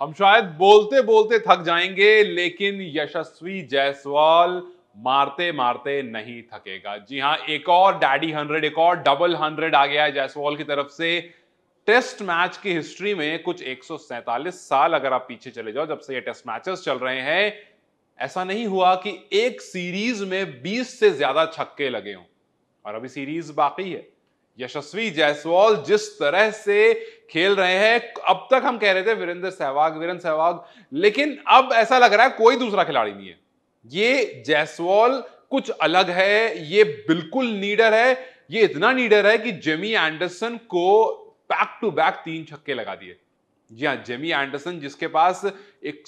हम शायद बोलते बोलते थक जाएंगे लेकिन यशस्वी जायसवाल मारते मारते नहीं थकेगा जी हाँ एक और डैडी हंड्रेड एक और डबल हंड्रेड आ गया है जायसवाल की तरफ से टेस्ट मैच की हिस्ट्री में कुछ 147 साल अगर आप पीछे चले जाओ जब से ये टेस्ट मैचेस चल रहे हैं ऐसा नहीं हुआ कि एक सीरीज में 20 से ज्यादा छक्के लगे हों और अभी सीरीज बाकी है यशस्वी जायसवाल जिस तरह से खेल रहे हैं अब तक हम कह रहे थे वीरेंद्र सहवाग वीरेंद्र सहवाग लेकिन अब ऐसा लग रहा है कोई दूसरा खिलाड़ी नहीं है ये जायसवाल कुछ अलग है ये बिल्कुल नीडर है ये इतना नीडर है कि जेमी एंडरसन को बैक टू बैक तीन छक्के लगा दिए जी हाँ जेमी एंडरसन जिसके पास एक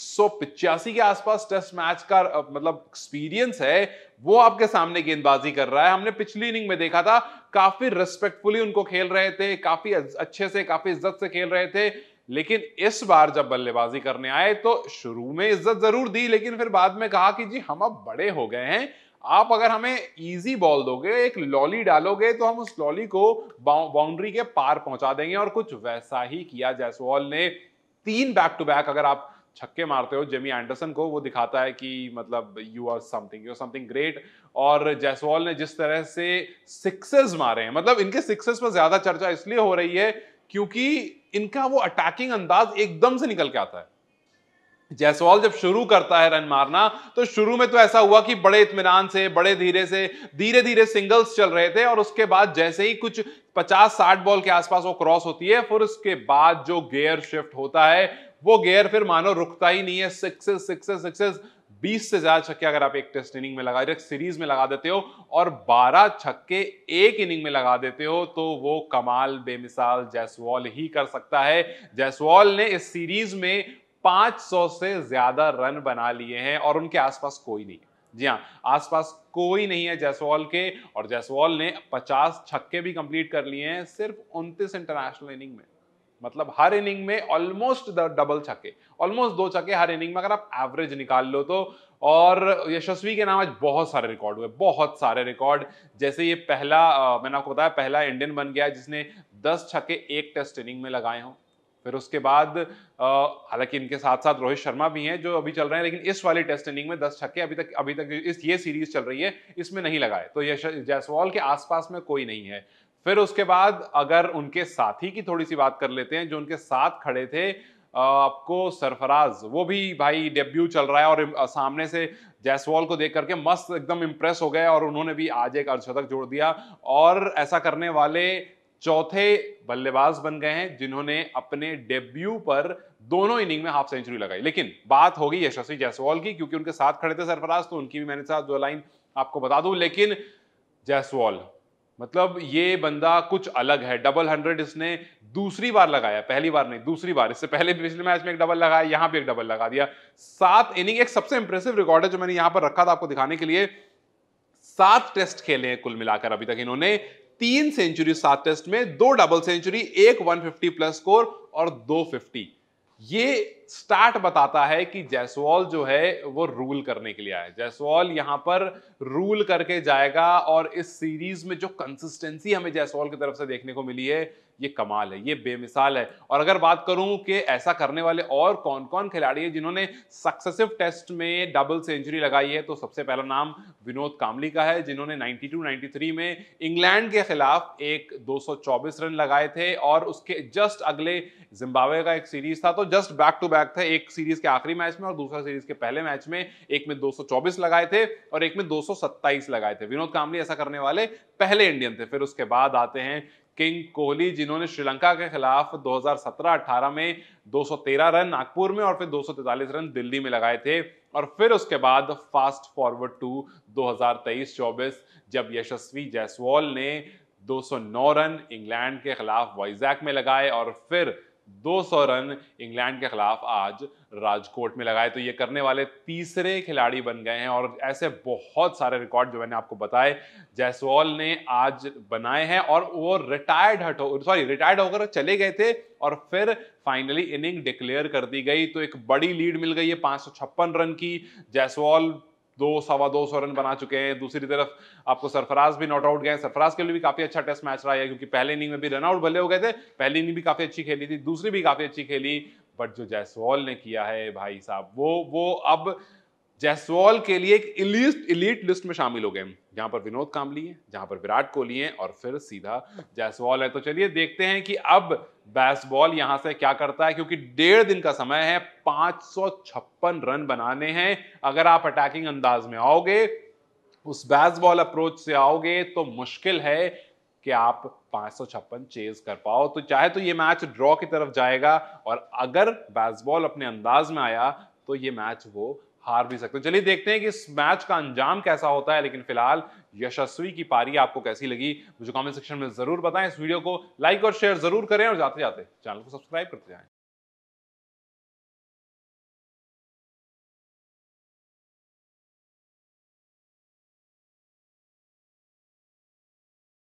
के आसपास टेस्ट मैच का मतलब एक्सपीरियंस है वो आपके सामने गेंदबाजी कर रहा है हमने पिछली इनिंग में देखा था काफी रिस्पेक्टफुली उनको खेल रहे थे काफी अच्छे से काफी इज्जत से खेल रहे थे लेकिन इस बार जब बल्लेबाजी करने आए तो शुरू में इज्जत जरूर दी लेकिन फिर बाद में कहा कि जी हम अब बड़े हो गए हैं आप अगर हमें इजी बॉल दोगे एक लॉली डालोगे तो हम उस लॉली को बाउंड्री के पार पहुंचा देंगे और कुछ वैसा ही किया जायसवाल ने तीन बैक टू बैक अगर आप छक्के मारते हो जेमी एंडरसन को वो दिखाता है कि मतलब you are something you are something great और जायसवाल ने जिस तरह से सिक्सेस मारे हैं मतलब इनके सिक्सेस पर ज्यादा चर्चा इसलिए हो रही है क्योंकि इनका वो अटैकिंग अंदाज एकदम से निकल के आता है जायसवाल जब शुरू करता है रन मारना तो शुरू में तो ऐसा हुआ कि बड़े इतमान से बड़े धीरे से धीरे धीरे सिंगल्स चल रहे थे और उसके बाद जैसे ही कुछ 50-60 बॉल के आसपास वो क्रॉस होती है फिर उसके बाद जो गेयर शिफ्ट होता है वो गेयर फिर मानो रुकता ही नहीं है सिक्सेस सिक्सेस सिक्सेस 20 से ज्यादा छक्के अगर आप एक टेस्ट इनिंग में लगा एक सीरीज में लगा देते हो और 12 छक्के एक इनिंग में लगा देते हो तो वो कमाल बेमिसाल जयसवाल ही कर सकता है जयसवाल ने इस सीरीज में 500 से ज्यादा रन बना लिए हैं और उनके आसपास कोई नहीं है जी हाँ आसपास कोई नहीं है जयसवाल के और जयसवाल ने 50 छक्के भी कंप्लीट कर लिए हैं सिर्फ उनतीस इंटरनेशनल इनिंग में मतलब हर इनिंग में ऑलमोस्ट डबल छक्के ऑलमोस्ट दो छक्के हर इनिंग में अगर आप एवरेज निकाल लो तो और यशस्वी के नाम आज बहुत सारे रिकॉर्ड हुए बहुत सारे रिकॉर्ड जैसे ये पहला मैंने आपको बताया पहला इंडियन बन गया जिसने 10 छक्के एक टेस्ट इनिंग में लगाए हों फिर उसके बाद हालांकि इनके साथ साथ रोहित शर्मा भी हैं जो अभी चल रहे हैं लेकिन इस वाली टेस्ट इनिंग में दस छक्के अभी तक अभी तक इस ये सीरीज चल रही है इसमें नहीं लगाए तो यश जायसवाल के आसपास में कोई नहीं है फिर उसके बाद अगर उनके साथी की थोड़ी सी बात कर लेते हैं जो उनके साथ खड़े थे आपको सरफराज वो भी भाई डेब्यू चल रहा है और सामने से जायसवाल को देख करके मस्त एकदम इम्प्रेस हो गए और उन्होंने भी आज एक अर्धशतक जोड़ दिया और ऐसा करने वाले चौथे बल्लेबाज बन गए हैं जिन्होंने अपने डेब्यू पर दोनों इनिंग में हाफ सेंचुरी लगाई लेकिन बात होगी यशस्वी जायसवाल की क्योंकि उनके साथ खड़े थे सरफराज तो उनकी भी मैंने साथ दो लाइन आपको बता दूं लेकिन जायसवाल मतलब ये बंदा कुछ अलग है डबल हंड्रेड इसने दूसरी बार लगाया पहली बार नहीं दूसरी बार इससे पहले पिछले मैच में एक डबल लगाया यहां भी एक डबल लगा दिया सात इनिंग एक सबसे इंप्रेसिव रिकॉर्ड है जो मैंने यहां पर रखा था आपको दिखाने के लिए सात टेस्ट खेले हैं कुल मिलाकर अभी तक इन्होंने तीन सेंचुरी सात टेस्ट में दो डबल सेंचुरी एक 150 प्लस स्कोर और दो 50 ये स्टार्ट बताता है कि जयसवाल जो है वो रूल करने के लिए आया जायसवाल यहां पर रूल करके जाएगा और इस सीरीज में जो कंसिस्टेंसी हमें जयसवाल की तरफ से देखने को मिली है ये कमाल है ये बेमिसाल है और अगर बात करूं कि ऐसा करने वाले और कौन कौन खिलाड़ी है जिन्होंने सक्सेसिव टेस्ट में डबल सेंचुरी लगाई है तो सबसे पहला नाम विनोद कामली का है जिन्होंने 92 93 में इंग्लैंड के खिलाफ एक 224 रन लगाए थे और उसके जस्ट अगले जिम्बावे का एक सीरीज था तो जस्ट बैक टू बैक था एक सीरीज के आखिरी मैच में और दूसरा सीरीज के पहले मैच में एक में 224 लगाए थे और एक में 227 लगाए थे विनोद कामली ऐसा करने वाले पहले इंडियन थे फिर उसके बाद आते हैं किंग कोहली जिन्होंने श्रीलंका के खिलाफ 2017-18 में 213 रन नागपुर में और फिर 243 रन दिल्ली में लगाए थे और फिर उसके बाद फास्ट फॉरवर्ड टू 2023-24 जब यशस्वी जायसवाल ने 209 रन इंग्लैंड के खिलाफ वाइजैक में लगाए और फिर 200 रन इंग्लैंड के खिलाफ आज राजकोट में लगाए तो ये करने वाले तीसरे खिलाड़ी बन गए हैं और ऐसे बहुत सारे रिकॉर्ड जो मैंने आपको बताए जायसवाल ने आज बनाए हैं और वो रिटायर्ड हट सॉरी रिटायर्ड होकर चले गए थे और फिर फाइनली इनिंग डिक्लेयर कर दी गई तो एक बड़ी लीड मिल गई है पाँच रन की जायसवाल दो सवा दो सौ रन बना चुके हैं दूसरी तरफ आपको सरफराज भी नॉट आउट गए सरफराज के लिए भी काफी अच्छा टेस्ट मैच रहा है क्योंकि पहले इनिंग में भी रन आउट भले हो गए थे पहली इनिंग भी काफी अच्छी खेली थी दूसरी भी काफी अच्छी खेली बट जो जायसवाल ने किया है भाई साहब वो वो अब जयसवाल के लिए एक इलीट इलीट लिस्ट में शामिल हो गए जहां पर विनोद कामली है जहां पर विराट कोहली है और फिर सीधा जयसवाल है तो चलिए देखते हैं कि अब बैसबॉल यहां से क्या करता है क्योंकि डेढ़ दिन का समय है पांच रन बनाने हैं अगर आप अटैकिंग अंदाज में आओगे उस बैसबॉल अप्रोच से आओगे तो मुश्किल है कि आप पाँच चेज कर पाओ तो चाहे तो ये मैच ड्रॉ की तरफ जाएगा और अगर बैसबॉल अपने अंदाज में आया तो ये मैच वो हार भी सकते हैं चलिए देखते हैं कि इस मैच का अंजाम कैसा होता है लेकिन फिलहाल यशस्वी की पारी आपको कैसी लगी मुझे कमेंट सेक्शन में जरूर बताएं इस वीडियो को लाइक और शेयर जरूर करें और जाते जाते चैनल को सब्सक्राइब करते जाएं